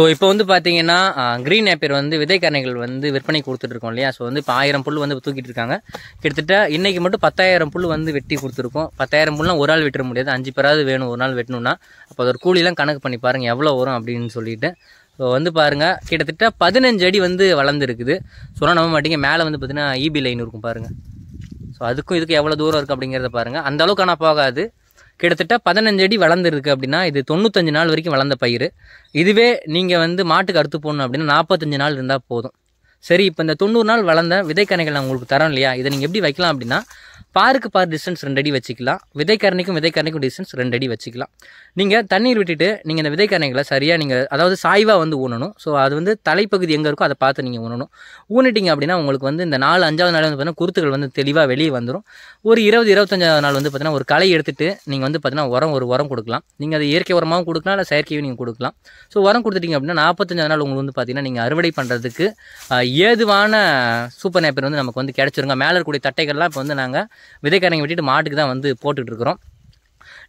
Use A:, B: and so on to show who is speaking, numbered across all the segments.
A: so இப்போ வந்து பார்த்தீங்கன்னா க்ரீன் ஆப்பிள் வந்து விதைக்கரணைகள் வந்து விற்பனை கொடுத்துட்ருக்கோம் இல்லையா ஸோ வந்து இப்போ ஆயிரம் புல் வந்து தூக்கிட்டு இருக்காங்க கிட்டத்தட்ட இன்றைக்கி மட்டும் பத்தாயிரம் புல் வந்து வெட்டி கொடுத்துருக்கோம் பத்தாயிரம் புல்லாம் ஒரு ஆள் வெட்ட முடியாது அஞ்சு பேராது வேணும் ஒரு நாள் வெட்டணும்னா அப்போ அதோட கூலிலாம் கணக்கு பண்ணி பாருங்கள் எவ்வளோ வரும் அப்படின்னு சொல்லிட்டு ஸோ வந்து பாருங்கள் கிட்டத்தட்ட பதினஞ்சு அடி வந்து வளர்ந்துருக்குது சொன்னால் நம்ப மாட்டீங்க மேலே வந்து பார்த்தீங்கன்னா இபி e லைன் இருக்கும் பாருங்கள் ஸோ அதுக்கும் இதுக்கு எவ்வளோ தூரம் இருக்குது அப்படிங்கிறத பாருங்கள் அந்த அளவுக்கு ஆனால் போகாது கிட்டத்தட்ட பதினஞ்சு அடி வளர்ந்துருக்கு அப்படின்னா இது தொண்ணூத்தஞ்சு நாள் வரைக்கும் வளர்ந்த பயிர் இதுவே நீங்கள் வந்து மாட்டுக்கு அறுத்து போடணும் அப்படின்னா நாற்பத்தஞ்சு நாள் இருந்தால் போதும் சரி இப்போ இந்த தொண்ணூறு நாள் வளர்ந்த விதைக்கணைகள் நான் உங்களுக்கு தரோம் இல்லையா இதை நீங்கள் எப்படி வைக்கலாம் அப்படின்னா பாருக்கு பார் டிஸ்டன்ஸ் ரெண்டு அடி வச்சுக்கலாம் விதைக்கரணைக்கும் விதைக்கரணைக்கும் டிஸ்டன்ஸ் ரெண்டு அடி வச்சுக்கலாம் நீங்கள் தண்ணீர் விட்டுட்டு நீங்கள் இந்த விதைக்கரணைகளை சரியாக நீங்கள் அதாவது சாய்வாக வந்து ஊனணும் ஸோ அது வந்து தலைப்பகுதி எங்கே இருக்கோ அதை பார்த்து நீங்கள் ஊனணும் ஊனிட்டிங்க அப்படின்னா உங்களுக்கு வந்து இந்த நாலு அஞ்சாவது நாள் வந்து பார்த்தீங்கன்னா குருத்துக்கள் வந்து தெளிவாக வெளியே வந்துடும் ஒரு இருபது இருபத்தஞ்சாவது நாள் வந்து பார்த்தீங்கன்னா ஒரு களை எடுத்துகிட்டு நீங்கள் வந்து பார்த்தீங்கன்னா உரம் ஒரு உரம் கொடுக்கலாம் நீங்கள் அது இயற்கை உரமாகவும் கொடுக்கலாம் இல்லை செயற்கையும் நீங்கள் கொடுக்கலாம் ஸோ உரம் கொடுத்துட்டிங்க அப்படின்னா நாற்பத்தஞ்சாவது நாள் உங்களுக்கு வந்து பார்த்தீங்கன்னா நீங்கள் அறுவடை பண்ணுறதுக்கு ஏதுவான சூப்பர் நேப்பர் வந்து நமக்கு வந்து கிடச்சிருங்க மேலே இருக்கக்கூடிய தட்டைகள்லாம் இப்போ வந்து நாங்கள் விதைக்காரங்க வெட்டிட்டு மாட்டுக்கு தான் வந்து இருக்கிறோம்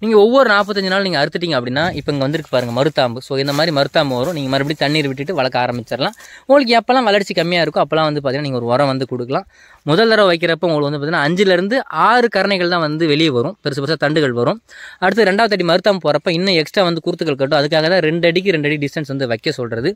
A: நீங்கள் ஒவ்வொரு நாற்பத்தஞ்சு நாள் நீங்கள் அறுத்துட்டீங்க அப்படின்னா இப்போ இங்கே வந்துருக்கு பாருங்கள் மருத்தாம்பு ஸோ இந்த மாதிரி மருத்தாம்பு வரும் நீங்கள் மறுபடியும் தண்ணீர் விட்டுட்டு வளர்க்க ஆரம்பிச்சிடலாம் உங்களுக்கு எப்போல்லாம் வளர்ச்சி கம்மியாக இருக்கோ அப்போல்லாம் வந்து பார்த்தீங்கன்னா நீங்கள் ஒரு உரம் வந்து கொடுக்கலாம் முதல் தடவை வைக்கிறப்ப உங்களுக்கு வந்து பார்த்தீங்கன்னா அஞ்சுலேருந்து ஆறு கரணைகள் தான் வந்து வெளியே வரும் பெருசு பெருசாக தண்டுகள் வரும் அடுத்து ரெண்டாவது அடி மருத்தாம்பு போகிறப்ப இன்னும் எக்ஸ்ட்ரா வந்து குருத்துக்கள் கட்டும் அதுக்காக தான் ரெண்டு அடிக்கு ரெண்டு அடி டிஸ்டன்ஸ் வந்து வைக்க சொல்கிறது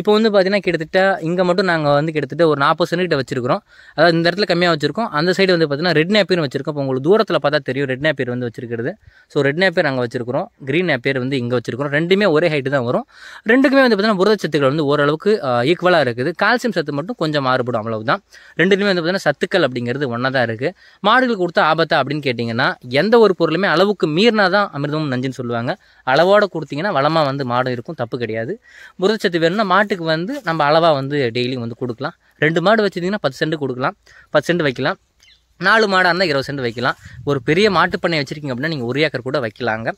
A: இப்போ வந்து பார்த்தீங்கன்னா கிட்டத்தட்ட இங்கே மட்டும் நாங்கள் வந்து கிட்டத்தட்ட ஒரு நாற்பது சென்டிகிட்ட வச்சிருக்கிறோம் அதாவது இந்த இடத்துல கம்மியாக வச்சிருக்கோம் அந்த சைடு வந்து பார்த்தீங்கன்னா ரெட் நேப்பியர் வச்சிருக்கோம் இப்போ உங்களுக்கு தூரத்தில் பார்த்தா தெரியும் ரெட் நேப்பியர் வந்து வச்சிருக்கிறது ஸோ ரெட் நேப்பியர் அங்கே வச்சிருக்கிறோம் க்ரீன் நேப்பியர் வந்து இங்கே வச்சிருக்கிறோம் ரெண்டுமே ஒரே ஹைட்டு தான் வரும் ரெண்டுக்குமே வந்து பார்த்திங்கன்னா புரதச்சத்துக்கள் வந்து ஓரளவுக்கு ஈக்குவலாக இருக்குது கால்சியம் சத்து மட்டும் கொஞ்சம் மாறுபடும் அவ்வளவு தான் ரெண்டுக்குமே வந்து பார்த்திங்கன்னா சத்துக்கள் அப்படிங்கிறது ஒன்றா தான் இருக்குது மாடுகள் கொடுத்த ஆபத்தா அப்படின்னு கேட்டிங்கன்னா எந்த ஒரு பொருளுமே அளவுக்கு மீறினா தான் அமிர்தமும் நஞ்சுன்னு சொல்லுவாங்க அளவோடு கொடுத்தீங்கன்னா வளமாக வந்து மாடு இருக்கும் தப்பு கிடையாது புரதச்சத்து வேணும்னா மாட்டுக்கு வந்து நம்ம அளவாக வந்து டெய்லியும் வந்து கொடுக்கலாம் ரெண்டு மாடு வச்சுருந்திங்கன்னா பத்து சென்ட் கொடுக்கலாம் பத்து சென்ட் வைக்கலாம் நாலு மாடாக இருந்தால் இருபது சென்ட் வைக்கலாம் ஒரு பெரிய மாட்டு பண்ணை வச்சுருக்கீங்க அப்படின்னா நீங்கள் ஒரு ஏக்கர் கூட வைக்கலாங்க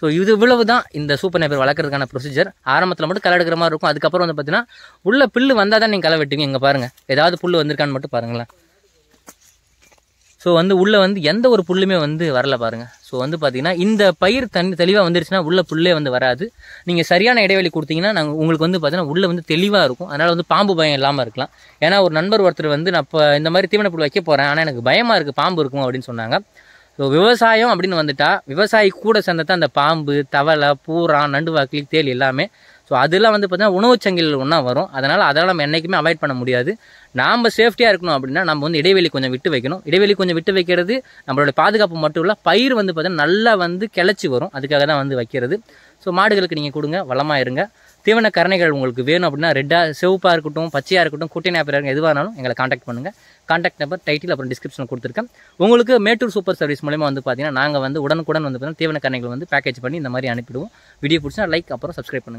A: ஸோ இது இவ்வளவு தான் இந்த சூப்பர் நேப்பர் வளர்க்குறதுக்கான ப்ரொசீஜர் ஆரம்பத்தில் மட்டும் களை எடுக்கிற மாதிரி இருக்கும் அதுக்கப்புறம் வந்து பார்த்தீங்கன்னா உள்ள புல் வந்தால் தான் நீங்கள் களை வெட்டிங்க இங்கே பாருங்கள் ஏதாவது புல் வந்திருக்கான்னு மட்டும் பாருங்களேன் ஸோ வந்து உள்ளே வந்து எந்த ஒரு புல்லுமே வந்து வரல பாருங்கள் ஸோ வந்து பார்த்தீங்கன்னா இந்த பயிர் தண்ணி தெளிவாக வந்துருச்சுன்னா உள்ள புல்லே வந்து வராது நீங்கள் சரியான இடைவெளி கொடுத்தீங்கன்னா நாங்கள் உங்களுக்கு வந்து பார்த்தீங்கன்னா உள்ளே வந்து தெளிவாக இருக்கும் அதனால் வந்து பாம்பு பயம் இல்லாமல் இருக்கலாம் ஏன்னா ஒரு நண்பர் ஒருத்தர் வந்து நான் இப்போ இந்த மாதிரி தீவன புல் வைக்க போகிறேன் ஆனால் எனக்கு பயமாக இருக்குது பாம்பு இருக்கும் அப்படின்னு சொன்னாங்க ஸோ விவசாயம் அப்படின்னு வந்துட்டால் விவசாயி கூட சேர்ந்ததான் அந்த பாம்பு தவளை பூரா நண்டு வாக்கிலி தேல் எல்லாமே ஸோ அதெல்லாம் வந்து பார்த்திங்கன்னா உணவுச் சங்கிலில் ஒன்றா வரும் அதனால் அதெல்லாம் நம்ம என்றைக்குமே அவாய்ட் பண்ண முடியாது நாம் சேஃப்டியாக இருக்கணும் அப்படின்னா நம்ம வந்து இடைவெளி கொஞ்சம் விட்டு வைக்கணும் இடைவெளி கொஞ்சம் விட்டு வைக்கிறது நம்மளோட பாதுகாப்பு மட்டும் இல்லை பயிர் வந்து பார்த்திங்கன்னா நல்லா வந்து கிளச்சி வரும் அதுக்காக தான் வந்து வைக்கிறது ஸோ மாடுகளுக்கு நீங்கள் கொடுங்க வளமாக இருங்க தீவன கரணைகள் உங்களுக்கு வேணும் அப்படின்னா ரெட்டாக சிவப்பாக இருக்கட்டும் பச்சையாக இருக்கட்டும் குட்டி நேப்பில் இருக்கும் எதுவாக இருந்தாலும் எங்களை காண்டாக்ட் பண்ணுங்கள் காண்டாக்ட் நம்பர் டைட்டில் அப்புறம் டிஸ்கிரிப்ஷன் கொடுத்துருக்கேன் உங்களுக்கு மேட்டூர் சூப்பர் சர்வீஸ் மூலமாக வந்து பார்த்தீங்கன்னா நாங்கள் வந்து உடனுக்குடன் வந்து பார்த்தீங்கன்னா தீவன கரணைகள் வந்து பேக்கேஜ் பண்ணி இந்த மாதிரி அனுப்பிடுவோம் வீடியோ பிடிச்சா லைக் அப்புறம் சப்ஸ்கிரைப் பண்ணுங்கள்